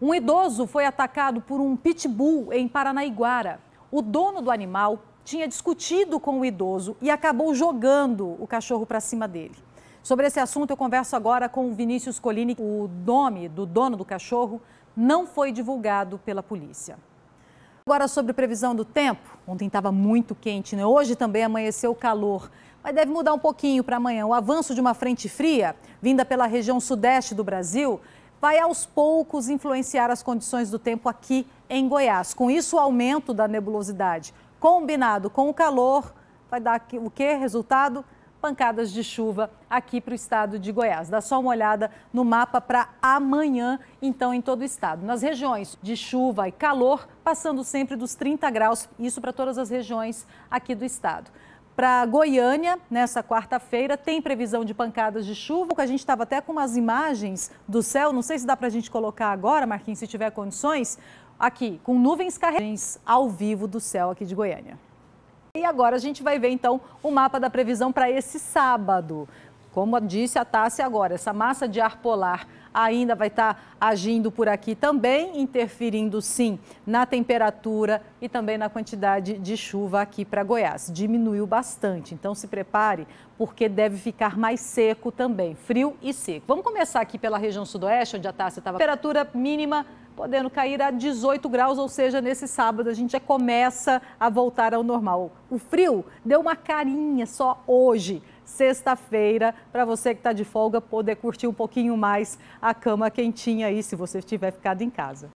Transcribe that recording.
Um idoso foi atacado por um pitbull em Paranaiguara. O dono do animal tinha discutido com o idoso e acabou jogando o cachorro para cima dele. Sobre esse assunto, eu converso agora com o Vinícius Colini. O nome do dono do cachorro não foi divulgado pela polícia. Agora, sobre previsão do tempo, ontem estava muito quente, né? Hoje também amanheceu calor, mas deve mudar um pouquinho para amanhã. O avanço de uma frente fria, vinda pela região sudeste do Brasil, vai aos poucos influenciar as condições do tempo aqui em Goiás. Com isso, o aumento da nebulosidade combinado com o calor vai dar o que? Resultado? Pancadas de chuva aqui para o estado de Goiás. Dá só uma olhada no mapa para amanhã, então, em todo o estado. Nas regiões de chuva e calor, passando sempre dos 30 graus, isso para todas as regiões aqui do estado. Para Goiânia, nessa quarta-feira, tem previsão de pancadas de chuva. A gente estava até com umas imagens do céu, não sei se dá para a gente colocar agora, Marquinhos, se tiver condições, aqui, com nuvens carregadas ao vivo do céu aqui de Goiânia. E agora a gente vai ver então o mapa da previsão para esse sábado. Como disse a Tassi agora, essa massa de ar polar ainda vai estar tá agindo por aqui também, interferindo sim na temperatura e também na quantidade de chuva aqui para Goiás. Diminuiu bastante, então se prepare porque deve ficar mais seco também, frio e seco. Vamos começar aqui pela região sudoeste, onde a Taça estava. Temperatura mínima podendo cair a 18 graus, ou seja, nesse sábado a gente já começa a voltar ao normal. O frio deu uma carinha só hoje sexta-feira, para você que está de folga poder curtir um pouquinho mais a cama quentinha aí, se você tiver ficado em casa.